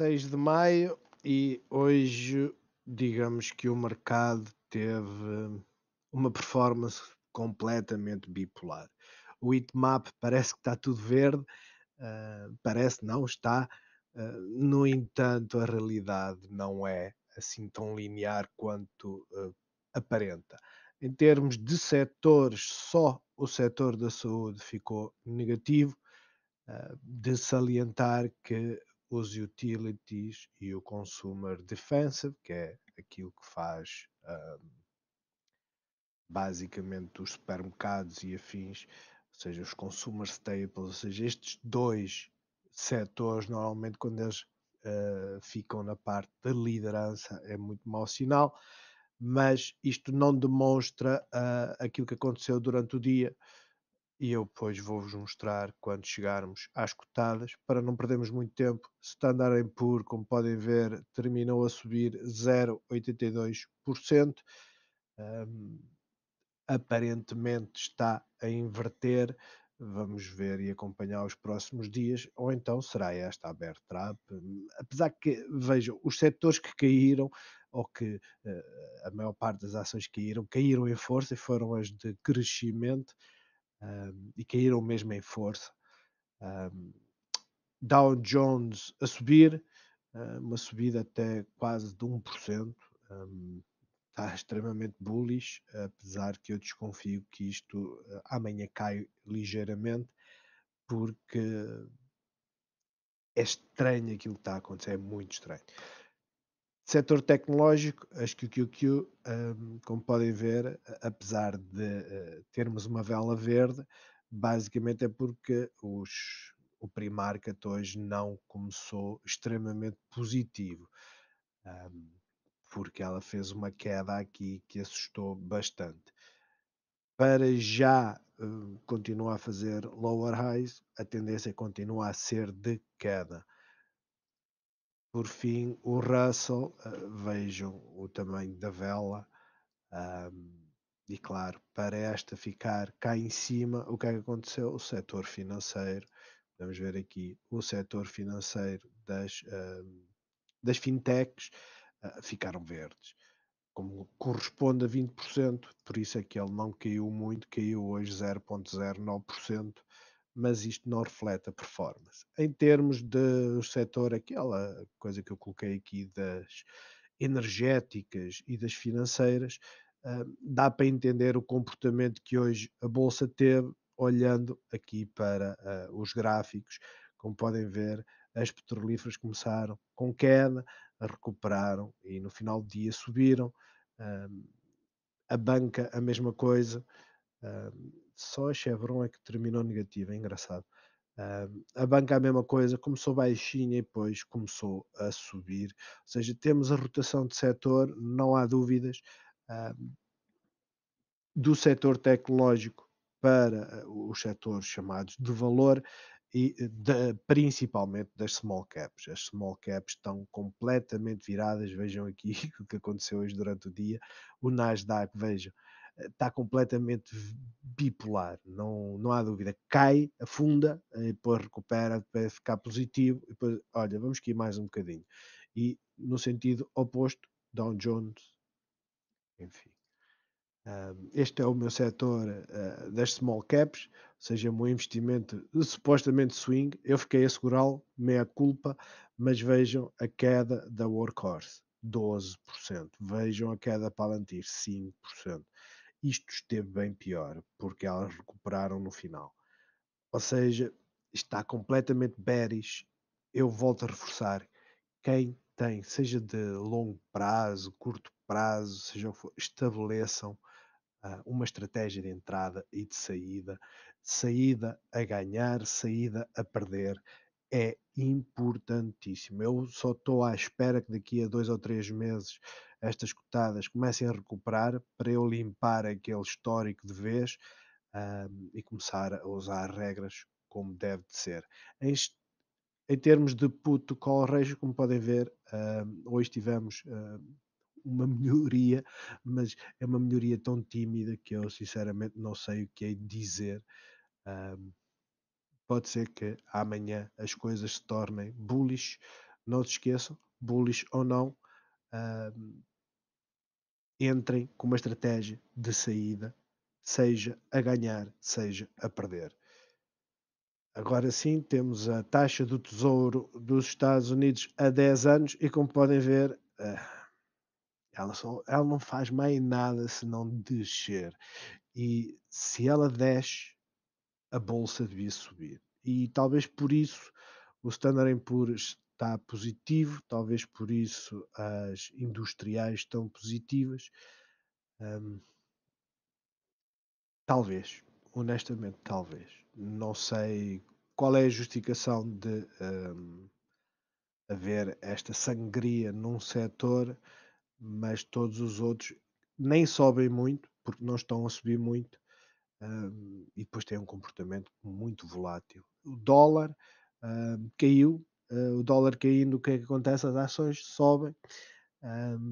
6 de maio e hoje, digamos que o mercado teve uma performance completamente bipolar. O heatmap parece que está tudo verde, uh, parece não está. Uh, no entanto, a realidade não é assim tão linear quanto uh, aparenta. Em termos de setores, só o setor da saúde ficou negativo, de salientar que os utilities e o consumer defensive, que é aquilo que faz um, basicamente os supermercados e afins, ou seja, os consumer staples, ou seja, estes dois setores, normalmente quando eles uh, ficam na parte da liderança, é muito mau sinal, mas isto não demonstra uh, aquilo que aconteceu durante o dia e eu depois vou-vos mostrar quando chegarmos às cotadas, para não perdermos muito tempo. Standard Poor, como podem ver, terminou a subir 0,82%. Um, aparentemente está a inverter. Vamos ver e acompanhar os próximos dias, ou então será esta a bear trap. Apesar que, vejam, os setores que caíram, ou que uh, a maior parte das ações caíram, caíram em força e foram as de crescimento um, e caíram mesmo em força. Um, Dow Jones a subir, ah, uma subida até quase de 1%. Um, está extremamente bullish, apesar que eu desconfio que isto ah, amanhã cai ligeiramente, porque é estranho aquilo que está a acontecer, é muito estranho. Setor tecnológico, as QQQ, um, como podem ver, apesar de eh, termos uma vela verde, basicamente é porque os, o pre-market hoje não começou extremamente positivo, um, porque ela fez uma queda aqui que assustou bastante. Para já um, continuar a fazer lower highs, a tendência continua a ser de queda por fim, o Russell, uh, vejam o tamanho da vela. Um, e claro, para esta ficar cá em cima, o que é que aconteceu? O setor financeiro, podemos ver aqui o setor financeiro das, das fintechs uh, ficaram verdes. Como corresponde a 20%, por isso é que ele não caiu muito, caiu hoje 0,09% mas isto não reflete a performance. Em termos do setor, aquela coisa que eu coloquei aqui das energéticas e das financeiras, hum, dá para entender o comportamento que hoje a Bolsa teve, olhando aqui para os gráficos. Como podem ver, as petrolíferas começaram com queda, recuperaram e no final do dia subiram. Hum, a banca, a mesma coisa. Hum, só a Chevron é que terminou negativa, é engraçado. Uh, a banca é a mesma coisa, começou baixinha e depois começou a subir. Ou seja, temos a rotação de setor, não há dúvidas, uh, do setor tecnológico para eh, os setores chamados de valor e eh, de, principalmente das small caps. As small caps estão completamente viradas, vejam aqui o que aconteceu hoje durante o dia. O Nasdaq, vejam, está completamente bipolar, não, não há dúvida. Cai, afunda, eh, depois recupera, depois ficar positivo, e depois, olha, vamos aqui mais um bocadinho. E no sentido oposto, Dow Jones, enfim. Este é o meu setor eh, das small caps, ou seja, o meu investimento supostamente swing. Eu fiquei a segurá-lo, meia culpa, mas vejam a queda da Workhorse, 12%. Vejam a queda da Palantir, 5%. Isto esteve bem pior, porque elas recuperaram no final. Ou seja, está completamente bearish. Eu volto a reforçar. Quem tem, seja de longo prazo, curto prazo, seja o que for, estabeleçam uh, uma estratégia de entrada e de saída. Saída a ganhar, saída a perder é importantíssimo. Eu só estou à espera que daqui a dois ou três meses estas cotadas comecem a recuperar para eu limpar aquele histórico de vez um, e começar a usar regras como deve de ser. Em, em termos de puto call ratio, como podem ver, um, hoje tivemos um, uma melhoria, mas é uma melhoria tão tímida que eu sinceramente não sei o que é dizer. Um, pode ser que amanhã as coisas se tornem bullish. Não se esqueçam, bullish ou não, uh, entrem com uma estratégia de saída, seja a ganhar, seja a perder. Agora sim, temos a taxa do Tesouro dos Estados Unidos a 10 anos e, como podem ver, ah, ela, só, ela não faz mais nada se não descer. E se ela desce, a bolsa devia subir. E talvez por isso o Standard Poor's está positivo, talvez por isso as industriais estão positivas. Um, talvez, honestamente, talvez. Não sei qual é a justificação de um, haver esta sangria num setor, mas todos os outros nem sobem muito, porque não estão a subir muito, e depois tem um comportamento muito volátil. O dólar caiu, uh, o dólar caindo, o que, é que acontece? As ações sobem.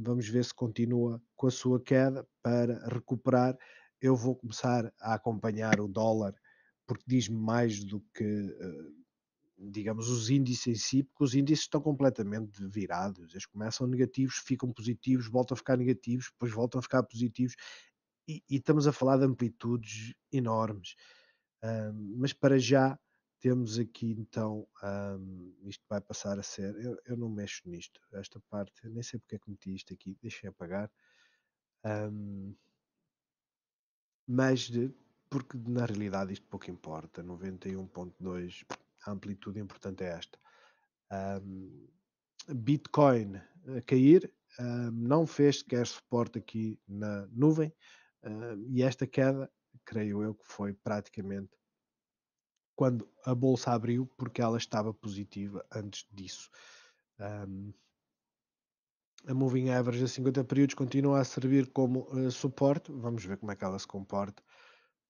vamos ver se continua com a sua queda para recuperar. Eu vou começar a acompanhar o dólar porque diz-me mais do que, uh, digamos, os índices em si, porque os índices estão completamente virados. Eles começam negativos, ficam positivos, voltam a ficar negativos, depois voltam a ficar positivos e, estamos a falar de amplitudes enormes. Um, ah, mas para já temos aqui então um, ah, isto vai passar a ser. Eu, eu, não mexo nisto, esta parte, nem sei porque é que meti isto aqui, deixei apagar. Um, ah, mas de, porque na realidade isto pouco importa, 91.2, a amplitude importante é esta. Um, Bitcoin a cair, um, não fez sequer suporte aqui na nuvem, Uh, e esta queda, creio eu, que foi praticamente quando a bolsa abriu, porque ela estava positiva antes disso. Um, a Moving Average a 50 períodos continua a servir como uh, suporte. Vamos ver como é que ela se comporta,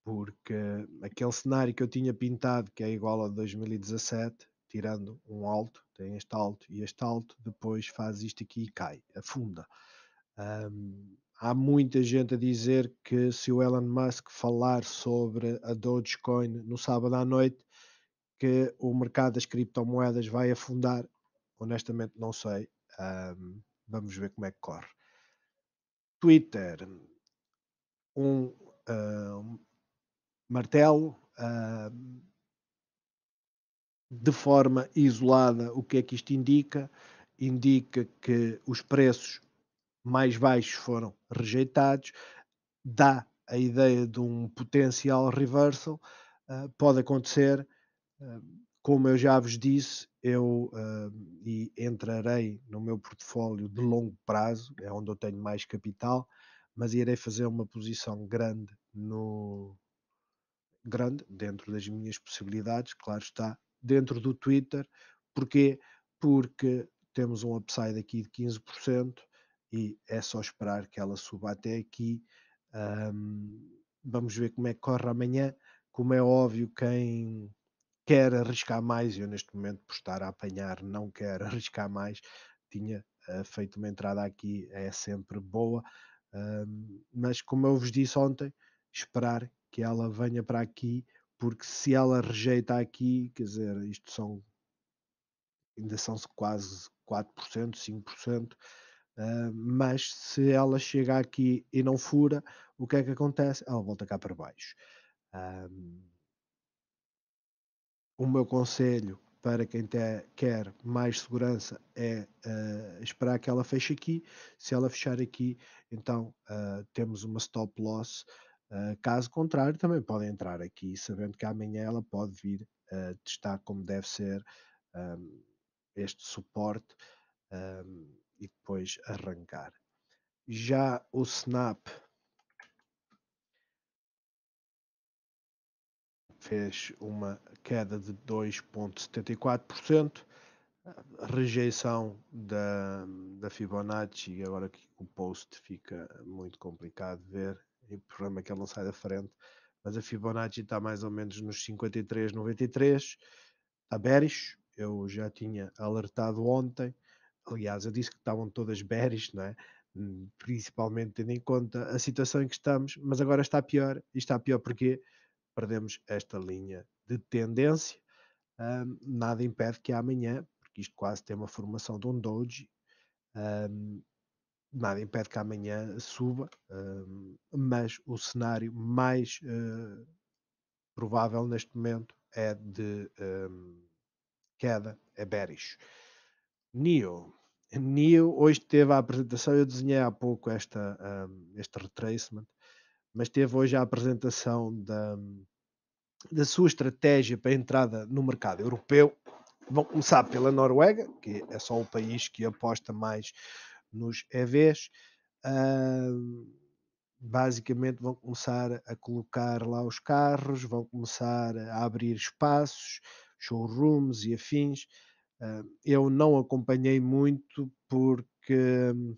porque aquele cenário que eu tinha pintado, que é igual ao de 2017, tirando um alto, tem este alto e este alto, depois faz isto aqui e cai, afunda. Um, Há muita gente a dizer que se o Elon Musk falar sobre a Dogecoin no sábado à noite, que o mercado das criptomoedas vai afundar. Honestamente, não sei. Um, vamos ver como é que corre. Twitter, um, um martelo. de forma isolada, o que é que isto indica? Indica que os preços mais baixos foram rejeitados, dá a ideia de um potencial reversal, uh, pode acontecer. Uh, como eu já vos disse, eu uh, e entrarei no meu portfólio de longo prazo, é onde eu tenho mais capital, mas irei fazer uma posição grande no grande dentro das minhas possibilidades, claro está, dentro do Twitter, porque porque temos um upside aqui de 15%, e é só esperar que ela suba até aqui. Um, vamos ver como é que corre amanhã. Como é óbvio, quem quer arriscar mais, eu neste momento, por estar a apanhar, não quer arriscar mais, tinha uh, feito uma entrada aqui, é sempre boa. Um, mas como eu vos disse ontem, esperar que ela venha para aqui, porque se ela rejeita aqui, quer dizer, isto são ainda são quase 4%, 5%. Uh, mas se ela chega aqui e não fura, o que é que acontece? Ela volta cá para baixo. Um, o meu conselho para quem te, quer mais segurança é uh, esperar que ela feche aqui. Se ela fechar aqui, então uh, temos uma stop loss. Uh, caso contrário, também pode entrar aqui, sabendo que amanhã ela pode vir testar como deve ser um, este suporte. Um, e depois arrancar. Já o Snap fez uma queda de 2,74%, rejeição da, da Fibonacci, agora que o post fica muito complicado de ver, e o problema é que ele não sai da frente, mas a Fibonacci está mais ou menos nos 53,93, está bearish, eu já tinha alertado ontem, aliás, eu disse que estavam todas bearish, não é? Hum, principalmente tendo em conta a situação em que estamos, mas agora está pior, e está pior porque perdemos esta linha de tendência. Um, nada impede que amanhã, porque isto quase tem uma formação de um doji, um, nada impede que amanhã suba, um, mas o cenário mais uh, provável neste momento é de hum, queda, é bearish. neo Neo hoje teve a apresentação, eu desenhei há pouco esta, um, este retracement, mas teve hoje a apresentação da, da sua estratégia para a entrada no mercado europeu. Vão começar pela Noruega, que é só o país que aposta mais nos EVs. Um, basicamente vão começar a colocar lá os carros, vão começar a abrir espaços, showrooms e afins ah, eu não acompanhei muito porque hum,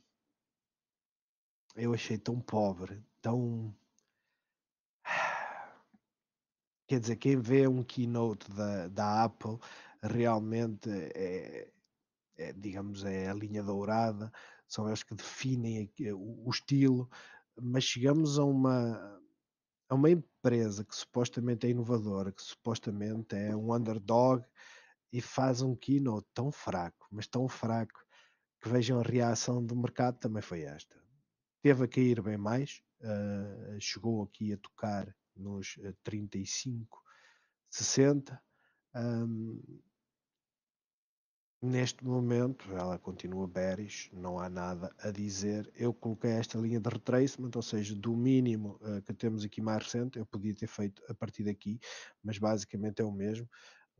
eu achei tão pobre, tão. Quer dizer, quem vê um keynote da, da Apple realmente é, é, digamos, é a linha dourada, são eles que definem o, o estilo, mas chegamos a uma, a uma empresa que supostamente é inovadora, que supostamente é um underdog, e faz um keynote tão fraco, mas tão fraco, que vejam a reação do mercado também foi esta. Teve a cair bem mais, uh, chegou aqui a tocar nos 35, 60. Um, neste momento ela continua bearish, não há nada a dizer. Eu coloquei esta linha de retracement, ou seja, do mínimo uh, que temos aqui mais recente, eu podia ter feito a partir daqui, mas basicamente é o mesmo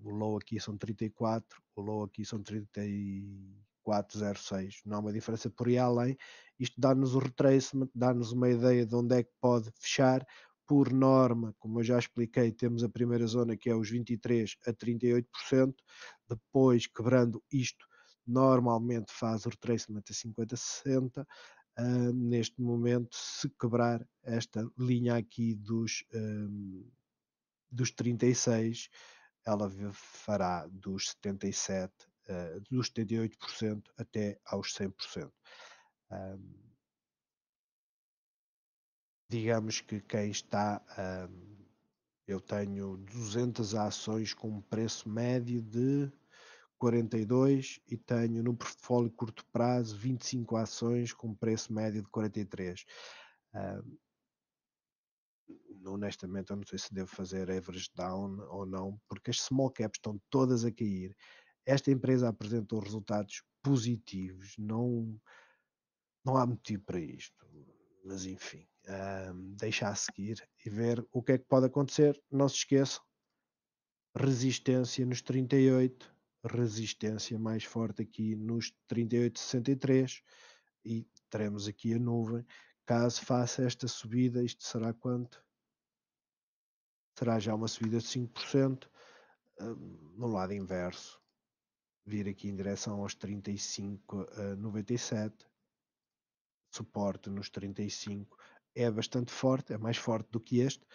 o low aqui são 34, o low aqui são 34,06. Não há uma diferença por aí além. Isto dá-nos o retracement, dá-nos uma ideia de onde é que pode fechar. Por norma, como eu já expliquei, temos a primeira zona que é os 23 a 38%, depois quebrando isto, normalmente faz o retracement a 50 60. Uh, neste momento, se quebrar esta linha aqui dos, um, ah, dos 36, ela fará dos 77, uh, eh, dos 78% até aos 100%. Um, digamos que quem está, um, eu tenho 200 ações com um preço médio de 42 e tenho no portfólio curto prazo 25 ações com preço médio de 43. Um, honestamente, eu não sei se devo fazer average down ou não, porque as small caps estão todas a cair. Esta empresa apresentou resultados positivos, não, não há motivo para isto. Mas enfim, um, deixar seguir e ver o que é que pode acontecer. Não se esqueçam, resistência nos 38, resistência mais forte aqui nos 38,63 e teremos aqui a nuvem. Caso faça esta subida, isto será quanto? será já uma subida de 5%. Um, no lado inverso, vir aqui em direção aos 35,97, eh, suporte nos 35 é bastante forte, é mais forte do que este,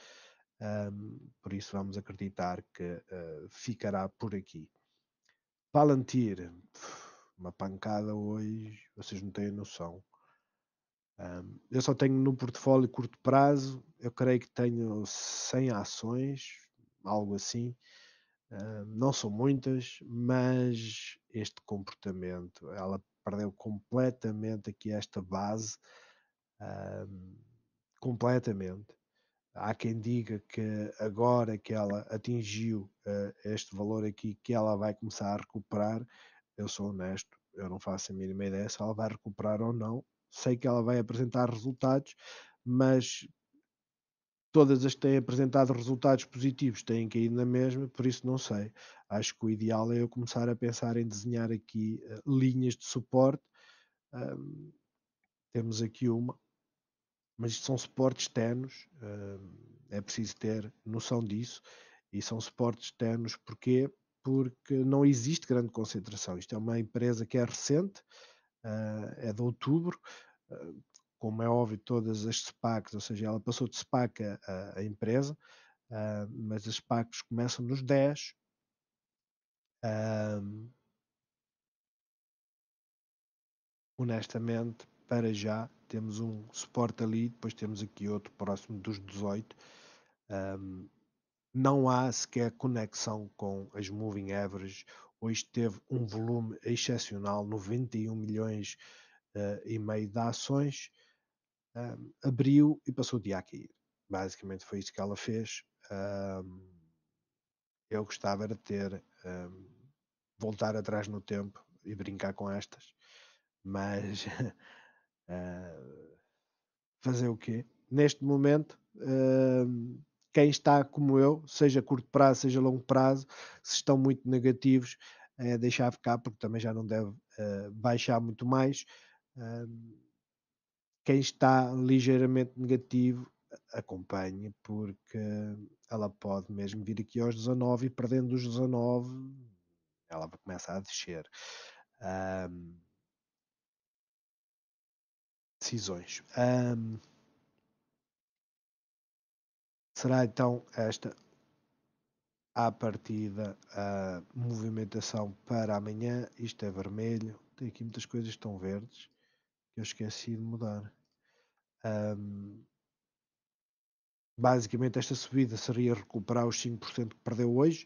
um, por isso vamos acreditar que uh, ficará por aqui. Palantir, uma pancada hoje, vocês não têm noção. Um, eu só tenho no portfólio curto prazo, eu creio que tenho 100 ações, algo assim. Um, não são muitas, mas este comportamento, ela perdeu completamente aqui esta base, um, completamente. Há quem diga que agora que ela atingiu uh, este valor aqui, que ela vai começar a recuperar. Eu sou honesto, eu não faço a mínima ideia se ela vai recuperar ou não sei que ela vai apresentar resultados, mas todas as que têm apresentado resultados positivos têm caído na mesma, por isso não sei. Acho que o ideal é eu começar a pensar em desenhar aqui uh, linhas de suporte. Um, temos aqui uma, mas isto são suportes tenos, um, é preciso ter noção disso. E são suportes tenos porquê? Porque não existe grande concentração. Isto é uma empresa que é recente, eh, é de outubro. Eh, como é óbvio, todas as SPACs, ou seja, ela passou de SPAC a, a empresa, eh, mas as SPACs começam nos 10. Ehm, honestamente, para já, temos um suporte ali, depois temos aqui outro próximo dos 18. Ehm, não há sequer conexão com as moving averages hoje teve um volume excepcional, 91 milhões uh, e meio de ações, abriu e passou o dia a cair. Basicamente foi isso que ela fez. eu gostava era de ter, voltar atrás no tempo e brincar com estas, mas uh, fazer o quê? Neste momento, uh, quem está como eu, seja curto prazo, seja longo prazo, se estão muito negativos, é deixar ficar, porque também já não deve uh, baixar muito mais. Uh, quem está ligeiramente negativo, acompanhe, porque ela pode mesmo vir aqui aos 19 e perdendo os 19, ela começa a descer. Um, decisões. Um, será então esta a partida a movimentação para amanhã. Isto é vermelho. Tem aqui muitas coisas que estão verdes que eu esqueci de mudar. Um, basicamente, esta subida seria recuperar os 5% que perdeu hoje,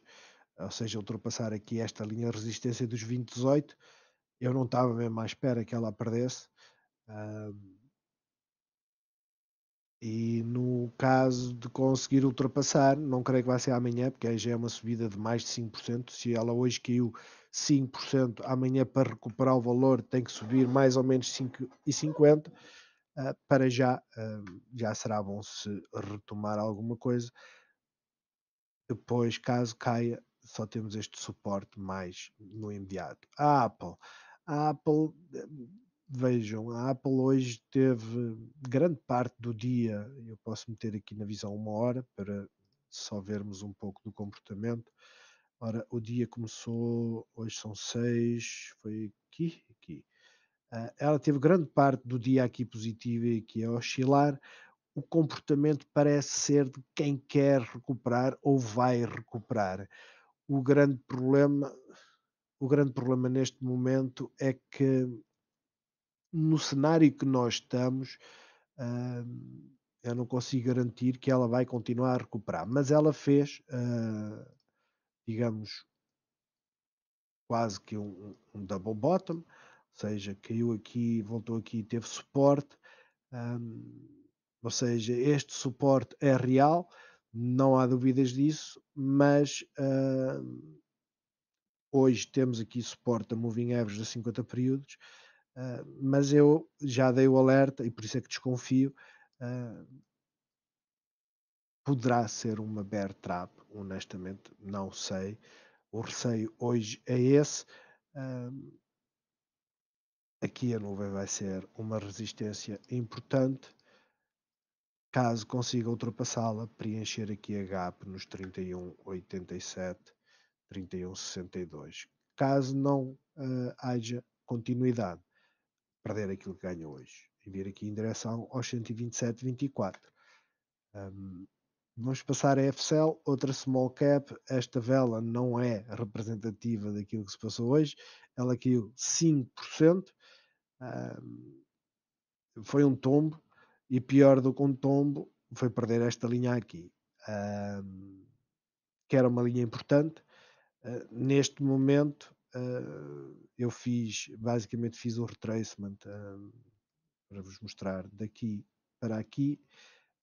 ou seja, ultrapassar aqui esta linha de resistência dos 28. Eu não estava mesmo à espera que ela perdesse. Um, e no caso de conseguir ultrapassar, não creio que vai ser amanhã, porque aí já é uma subida de mais de 5%. Se ela hoje caiu 5%, amanhã para recuperar o valor tem que subir mais ou menos 5,50%. Uh, ah, para já, uh, já será bom se retomar alguma coisa. Depois, caso caia, só temos este suporte mais no imediato. A Apple. A Apple Vejam, a Apple hoje teve grande parte do dia, eu posso meter aqui na visão uma hora para só vermos um pouco do comportamento. Ora, o dia começou, hoje são seis, foi aqui, aqui. Ah, ela teve grande parte do dia aqui positiva e aqui a oscilar. O comportamento parece ser de quem quer recuperar ou vai recuperar. O grande problema, o grande problema neste momento é que no cenário que nós estamos, uh, eu não consigo garantir que ela vai continuar a recuperar. Mas ela fez, uh, digamos, quase que um, um, double bottom, ou seja, caiu aqui, voltou aqui, teve suporte. Um, ou seja, este suporte é real, não há dúvidas disso, mas uh, hoje temos aqui suporte a moving average de 50 períodos ah, mas eu já dei o alerta e por isso é que desconfio. Uh, poderá ser uma bear trap, honestamente, não sei. O receio hoje é esse. Uh, aqui a nuvem vai ser uma resistência importante. Caso consiga ultrapassá-la, preencher aqui a gap nos 31,87, 31,62. Caso não haja continuidade, perder aquilo que ganha hoje e vir aqui em direção aos 127,24. Um, vamos passar a FCL, outra small cap. Esta vela não é representativa daquilo que se passou hoje, ela caiu 5%. Um, foi um tombo e pior do que um tombo foi perder esta linha aqui, um, que era uma linha importante. Uh, neste momento uh, eu fiz, basicamente fiz um retracement ah, para vos mostrar daqui para aqui.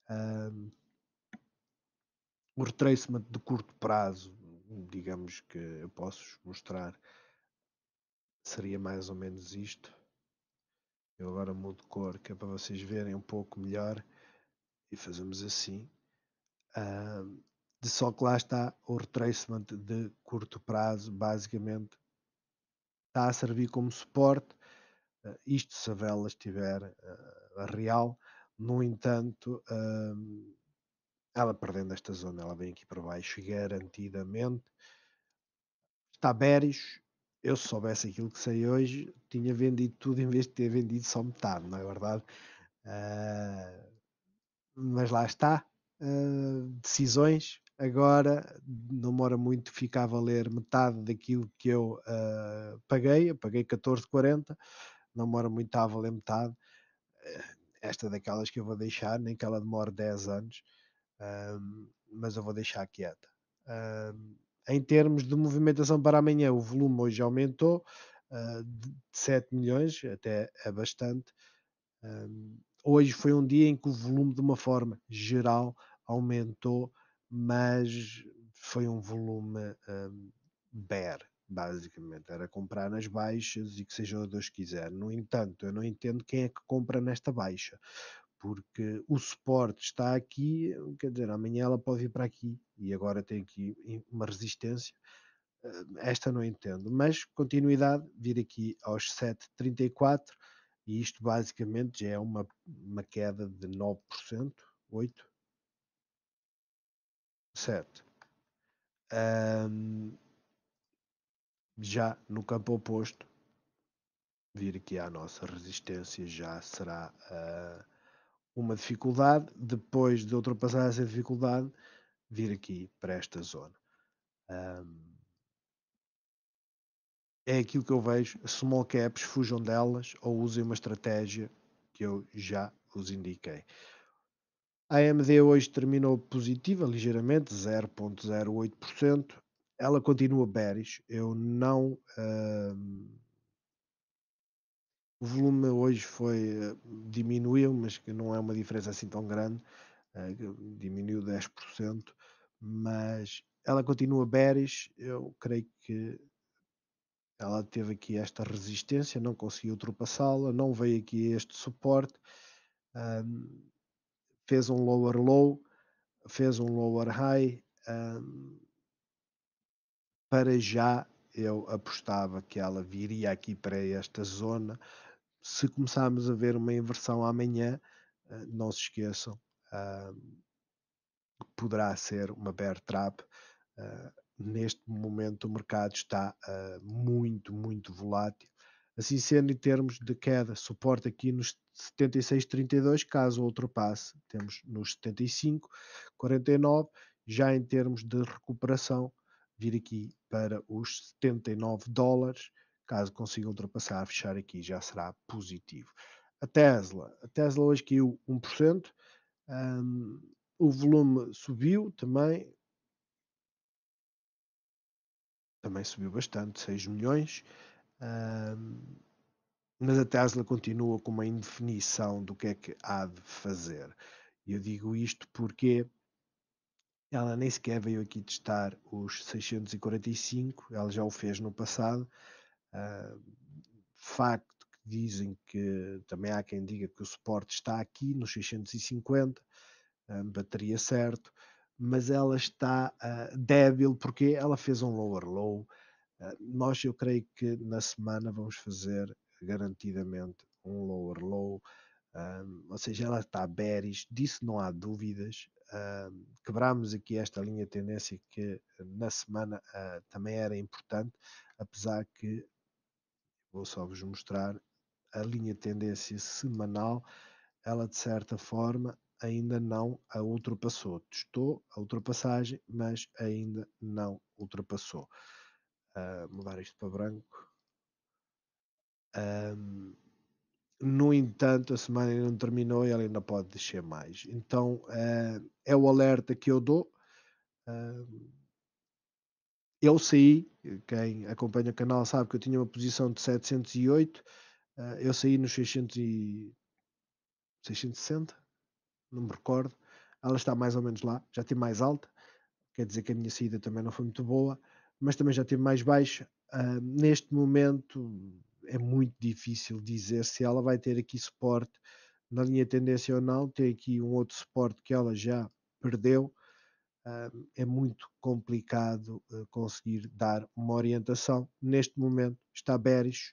Ah, o retracement de curto prazo, digamos que eu posso mostrar, seria mais ou menos isto. Eu agora mudo de cor, que é para vocês verem um pouco melhor. E fazemos assim. de só que lá está o retracement de curto prazo, basicamente está a servir como suporte, uh, isto se a vela estiver uh, eh, real, no entanto, uh, ela perdendo esta zona, ela vem aqui para baixo garantidamente, está bearish, eu se soubesse aquilo que sei hoje, tinha vendido tudo em vez de ter vendido só metade, não é verdade? Eh, mas lá está, decisões, agora demora muito, fica a valer metade daquilo que eu uh, paguei, eu paguei 14,40, não demora muito a valer metade. Eh, esta é daquelas que eu vou deixar, nem que ela demore 10 anos, mas eu vou deixar quieta. Um, em termos de movimentação para amanhã, o volume hoje aumentou uh, de 7 milhões, até é bastante. hoje foi um dia em que o volume, de uma forma geral, aumentou mas foi um volume um, bear, basicamente. Era comprar nas baixas e que seja o Deus quiser. No entanto, eu não entendo quem é que compra nesta baixa, porque o suporte está aqui, quer dizer, amanhã ela pode vir para aqui e agora tem aqui uma resistência. Hum, esta não entendo, mas continuidade, vir aqui aos 7,34 e isto basicamente já é uma, uma queda de 9%, 8%, Certo. Um, já no campo oposto, vir aqui à nossa resistência já será uh, uma dificuldade. Depois de ultrapassar essa dificuldade, vir aqui para esta zona. Um, é aquilo que eu vejo. Small caps, fujam delas ou usem uma estratégia que eu já vos indiquei. A AMD hoje terminou positiva, ligeiramente, 0,08%. Ela continua bearish. Eu não. Hum, o volume hoje foi hum, diminuiu, mas que não é uma diferença assim tão grande, uh, diminuiu 10%, mas ela continua bearish, eu creio que ela teve aqui esta resistência, não conseguiu ultrapassá-la, não veio aqui este suporte, hum, fez um lower low, fez um lower high. Um, para já eu apostava que ela viria aqui para esta zona. Se começarmos a ver uma inversão amanhã, eh, não se esqueçam, um, poderá ser uma bear trap. Uh, neste momento o mercado está uh, muito, muito volátil. Assim sendo, em termos de queda, suporte aqui nos 76,32, caso ultrapasse, temos nos 75,49. Já em termos de recuperação, vir aqui para os 79 dólares, caso consiga ultrapassar, fechar aqui já será positivo. A Tesla, a Tesla hoje caiu 1%, um, hum, o volume subiu também, também subiu bastante, 6 milhões mas a Tesla continua com uma indefinição do que é que há de fazer. E eu digo isto porque ela nem sequer veio aqui testar os 645, ela já o fez no passado. Uh, facto que dizem que também há quem diga que o suporte está aqui nos 650, uh, bateria certo, mas ela está uh, débil porque ela fez um lower low ah, nós, eu creio que na semana vamos fazer garantidamente um lower low, um, ou seja, ela está bearish, disso não há dúvidas. Um, quebramos aqui esta linha de tendência que na semana uh, também era importante, apesar que vou só vos mostrar a linha de tendência semanal, ela de certa forma ainda não a ultrapassou. Testou a ultrapassagem, mas ainda não ultrapassou mudar isto para branco. Um, no entanto, a semana ainda não terminou e ela ainda pode descer mais. Então uh, é o alerta que eu dou. eu saí, quem acompanha o canal sabe que eu tinha uma posição de 708, uh, ah, eu saí nos 600 e... 660, não me recordo. Ela está mais ou menos lá, já tem mais alta, quer dizer que a minha saída também não foi muito boa mas também já teve mais baixa. Uh, neste momento é muito difícil dizer se ela vai ter aqui suporte na linha tendência ou não. Tem aqui um outro suporte que ela já perdeu. Uh, é muito complicado uh, conseguir dar uma orientação. Neste momento está bearish,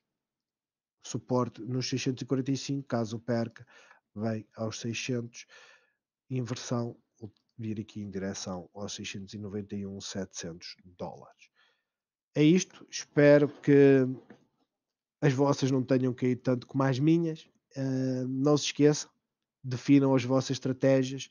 suporte nos 645, caso perca, vem aos 600, inversão vir aqui em direção aos 691, 700 dólares é isto. Espero que as vossas não tenham caído tanto como as minhas. Uh, não se esqueçam, definam as vossas estratégias,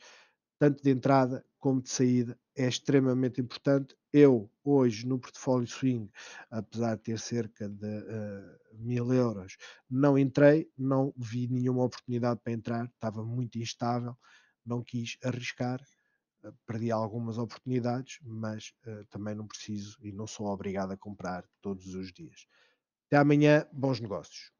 tanto de entrada como de saída. É extremamente importante. Eu, hoje, no portfólio swing, apesar de ter cerca de uh, mil euros, não entrei, não vi nenhuma oportunidade para entrar, estava muito instável, não quis arriscar. Eh, perdi algumas oportunidades, mas uh, também não preciso e não sou obrigado a comprar todos os dias. Até amanhã, bons negócios.